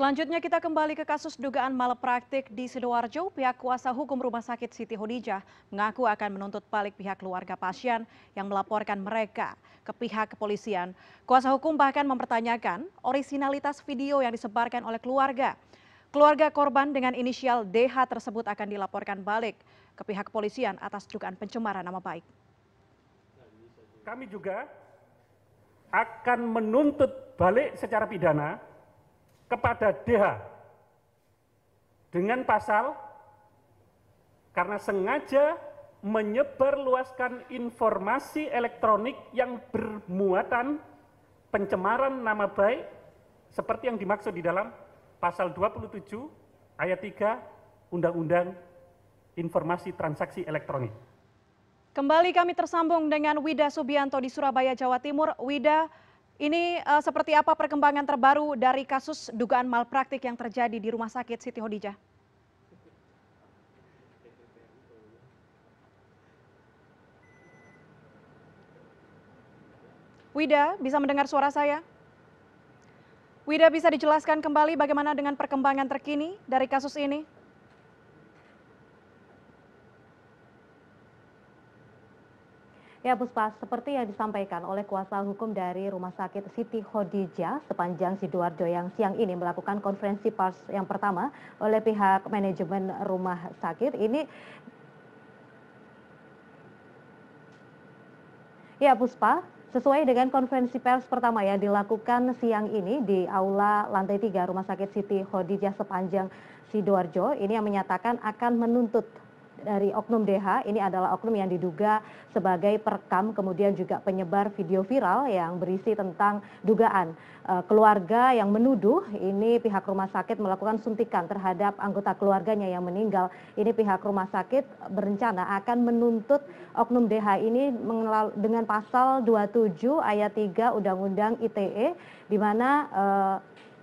Selanjutnya kita kembali ke kasus dugaan malapraktik di Sidoarjo. Pihak kuasa hukum Rumah Sakit Siti Hodijah mengaku akan menuntut balik pihak keluarga pasien yang melaporkan mereka ke pihak kepolisian. Kuasa hukum bahkan mempertanyakan orisinalitas video yang disebarkan oleh keluarga. Keluarga korban dengan inisial DH tersebut akan dilaporkan balik ke pihak kepolisian atas dugaan pencemaran nama baik. Kami juga akan menuntut balik secara pidana kepada DH dengan pasal karena sengaja menyebarluaskan informasi elektronik yang bermuatan pencemaran nama baik seperti yang dimaksud di dalam pasal 27 ayat 3 Undang-Undang Informasi Transaksi Elektronik. Kembali kami tersambung dengan Wida Subianto di Surabaya, Jawa Timur. Wida, ini eh, seperti apa perkembangan terbaru dari kasus dugaan malpraktik yang terjadi di Rumah Sakit Siti Hodijah? Wida, bisa mendengar suara saya? Wida, bisa dijelaskan kembali bagaimana dengan perkembangan terkini dari kasus ini? Ya Puspa, seperti yang disampaikan oleh kuasa hukum dari Rumah Sakit Siti Khadijah sepanjang Sidoarjo yang siang ini melakukan konferensi pers yang pertama oleh pihak manajemen rumah sakit. Ini Ya Puspa, Sesuai dengan konferensi pers pertama yang dilakukan siang ini di aula lantai 3 Rumah Sakit Siti Hodijah sepanjang Sidoarjo, ini yang menyatakan akan menuntut dari oknum dh ini adalah oknum yang diduga sebagai perekam kemudian juga penyebar video viral yang berisi tentang dugaan e, keluarga yang menuduh ini pihak rumah sakit melakukan suntikan terhadap anggota keluarganya yang meninggal ini pihak rumah sakit berencana akan menuntut oknum dh ini dengan pasal 27 ayat 3 undang-undang ITE di mana e,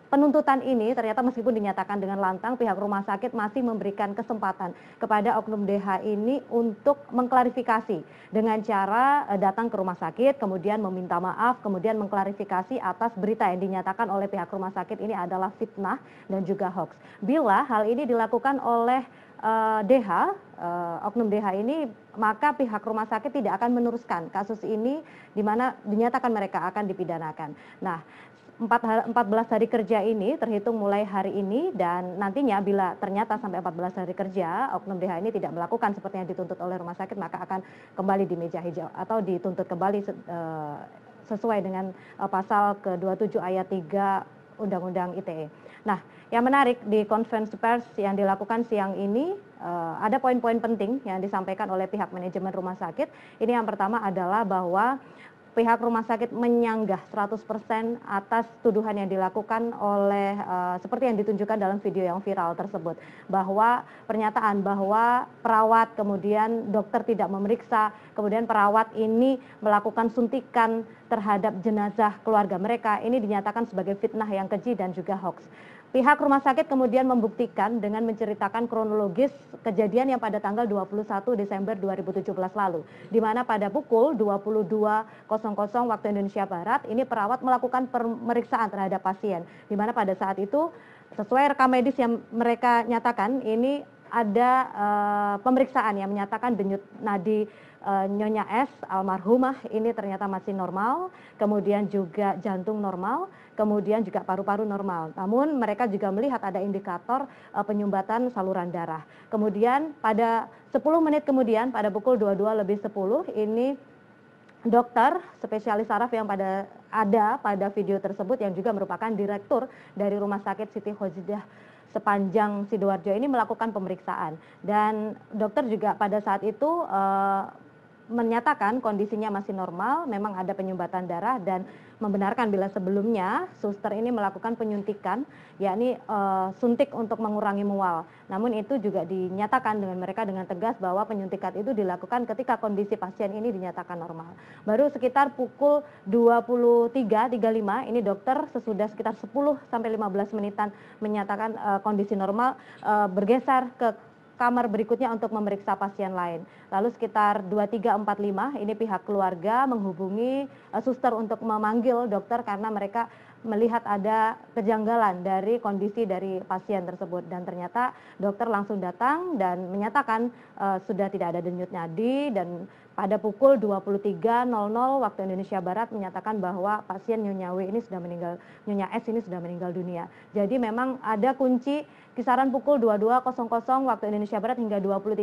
penuntutan ini ternyata meskipun dinyatakan dengan lantang pihak rumah sakit masih memberikan kesempatan kepada oknum DH ini untuk mengklarifikasi dengan cara eh, datang ke rumah sakit kemudian meminta maaf kemudian mengklarifikasi atas berita yang dinyatakan oleh pihak rumah sakit ini adalah fitnah dan juga hoax. Bila hal ini dilakukan oleh uh, eh, DH, uh, eh, oknum DH ini, maka pihak rumah sakit tidak akan meneruskan kasus ini di mana dinyatakan mereka akan dipidanakan. Nah, 14 hari kerja ini terhitung mulai hari ini dan nantinya bila ternyata sampai 14 hari kerja Oknum DH ini tidak melakukan seperti yang dituntut oleh rumah sakit maka akan kembali di meja hijau atau dituntut kembali e, sesuai dengan e, pasal ke-27 ayat 3 Undang-Undang ITE. Nah, yang menarik di konferensi pers yang dilakukan siang ini e, ada poin-poin penting yang disampaikan oleh pihak manajemen rumah sakit. Ini yang pertama adalah bahwa pihak rumah sakit menyanggah 100% atas tuduhan yang dilakukan oleh uh, seperti yang ditunjukkan dalam video yang viral tersebut bahwa pernyataan bahwa perawat kemudian dokter tidak memeriksa kemudian perawat ini melakukan suntikan terhadap jenazah keluarga mereka ini dinyatakan sebagai fitnah yang keji dan juga hoax. Pihak rumah sakit kemudian membuktikan dengan menceritakan kronologis kejadian yang pada tanggal 21 Desember 2017 lalu, di mana pada pukul 22.00 waktu Indonesia Barat ini perawat melakukan pemeriksaan terhadap pasien, di mana pada saat itu sesuai rekam medis yang mereka nyatakan ini ada uh, pemeriksaan yang menyatakan denyut nadi Eh, Nyonya S almarhumah ini ternyata masih normal, kemudian juga jantung normal, kemudian juga paru-paru normal. Namun mereka juga melihat ada indikator eh, penyumbatan saluran darah. Kemudian pada 10 menit kemudian pada pukul 22 lebih 10 ini dokter spesialis saraf yang pada ada pada video tersebut yang juga merupakan direktur dari Rumah Sakit Siti Hojidah sepanjang Sidoarjo ini melakukan pemeriksaan dan dokter juga pada saat itu uh, menyatakan kondisinya masih normal, memang ada penyumbatan darah dan membenarkan bila sebelumnya suster ini melakukan penyuntikan, yakni e, suntik untuk mengurangi mual. Namun itu juga dinyatakan dengan mereka dengan tegas bahwa penyuntikan itu dilakukan ketika kondisi pasien ini dinyatakan normal. Baru sekitar pukul 23.35 ini dokter sesudah sekitar 10 sampai 15 menitan menyatakan e, kondisi normal e, bergeser ke kamar berikutnya untuk memeriksa pasien lain. Lalu sekitar 2345 ini pihak keluarga menghubungi eh, suster untuk memanggil dokter karena mereka melihat ada kejanggalan dari kondisi dari pasien tersebut dan ternyata dokter langsung datang dan menyatakan uh, sudah tidak ada denyut nadi dan pada pukul 23.00 waktu Indonesia Barat menyatakan bahwa pasien Nyonya W ini sudah meninggal Nyonya S ini sudah meninggal dunia. Jadi memang ada kunci kisaran pukul 22.00 waktu Indonesia Barat hingga 23.00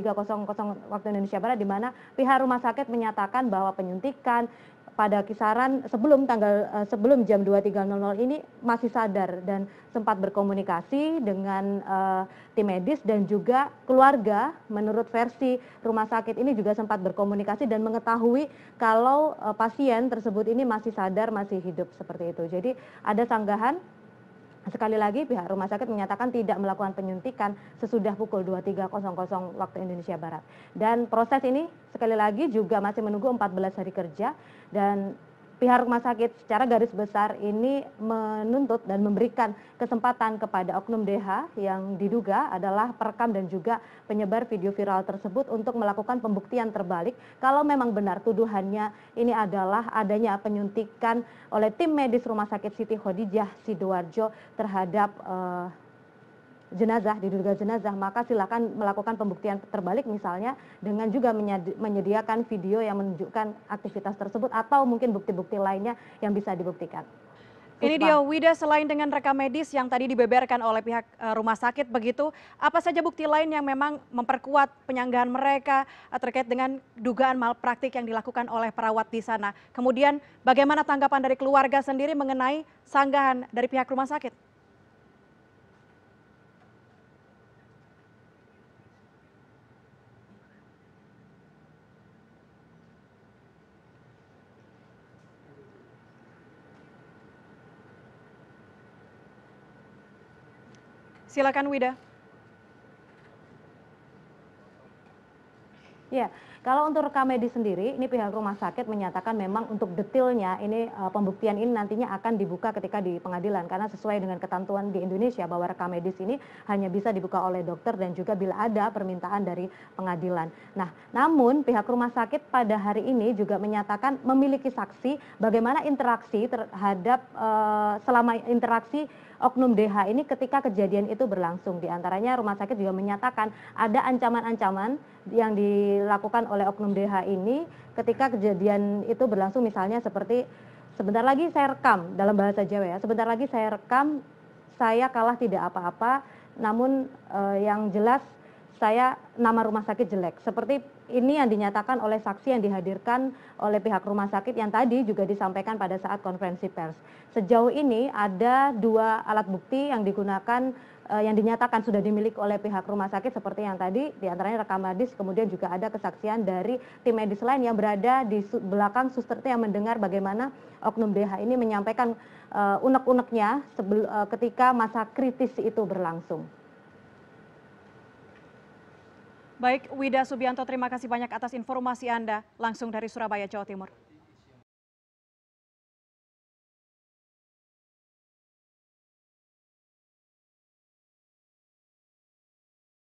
waktu Indonesia Barat di mana pihak rumah sakit menyatakan bahwa penyuntikan pada kisaran sebelum tanggal eh, sebelum jam 23.00 ini masih sadar dan sempat berkomunikasi dengan uh, tim medis dan juga keluarga menurut versi rumah sakit ini juga sempat berkomunikasi dan mengetahui kalau uh, pasien tersebut ini masih sadar, masih hidup seperti itu. Jadi ada sanggahan Sekali lagi pihak rumah sakit menyatakan tidak melakukan penyuntikan sesudah pukul 23.00 waktu Indonesia Barat. Dan proses ini sekali lagi juga masih menunggu 14 hari kerja dan pihak rumah sakit secara garis besar ini menuntut dan memberikan kesempatan kepada oknum DH yang diduga adalah perekam dan juga penyebar video viral tersebut untuk melakukan pembuktian terbalik kalau memang benar tuduhannya ini adalah adanya penyuntikan oleh tim medis rumah sakit Siti Khadijah Sidoarjo terhadap uh, jenazah diduga jenazah maka silakan melakukan pembuktian terbalik misalnya dengan juga menyediakan video yang menunjukkan aktivitas tersebut atau mungkin bukti-bukti lainnya yang bisa dibuktikan. Ini dia Wida selain dengan rekam medis yang tadi dibeberkan oleh pihak eh, rumah sakit begitu, apa saja bukti lain yang memang memperkuat penyanggahan mereka eh, terkait dengan dugaan malpraktik yang dilakukan oleh perawat di sana. Kemudian bagaimana tanggapan dari keluarga sendiri mengenai sanggahan dari pihak rumah sakit? Silakan Wida. Ya, kalau untuk rekam medis sendiri, ini pihak rumah sakit menyatakan memang untuk detailnya ini eh, pembuktian ini nantinya akan dibuka ketika di pengadilan karena sesuai dengan ketentuan di Indonesia bahwa rekam medis ini hanya bisa dibuka oleh dokter dan juga bila ada permintaan dari pengadilan. Nah, namun pihak rumah sakit pada hari ini juga menyatakan memiliki saksi bagaimana interaksi terhadap eh, selama interaksi oknum DH ini ketika kejadian itu berlangsung. Di antaranya rumah sakit juga menyatakan ada ancaman-ancaman yang dilakukan oleh oknum DH ini ketika kejadian itu berlangsung misalnya seperti sebentar lagi saya rekam dalam bahasa Jawa ya, sebentar lagi saya rekam saya kalah tidak apa-apa namun eh, yang jelas saya nama rumah sakit jelek. Seperti ini yang dinyatakan oleh saksi yang dihadirkan oleh pihak rumah sakit yang tadi juga disampaikan pada saat konferensi pers. Sejauh ini ada dua alat bukti yang digunakan eh, yang dinyatakan sudah dimiliki oleh pihak rumah sakit seperti yang tadi diantaranya rekam medis kemudian juga ada kesaksian dari tim medis lain yang berada di belakang suster yang mendengar bagaimana oknum DH ini menyampaikan eh, unek-uneknya eh, ketika masa kritis itu berlangsung baik wida subianto terima kasih banyak atas informasi anda langsung dari surabaya jawa timur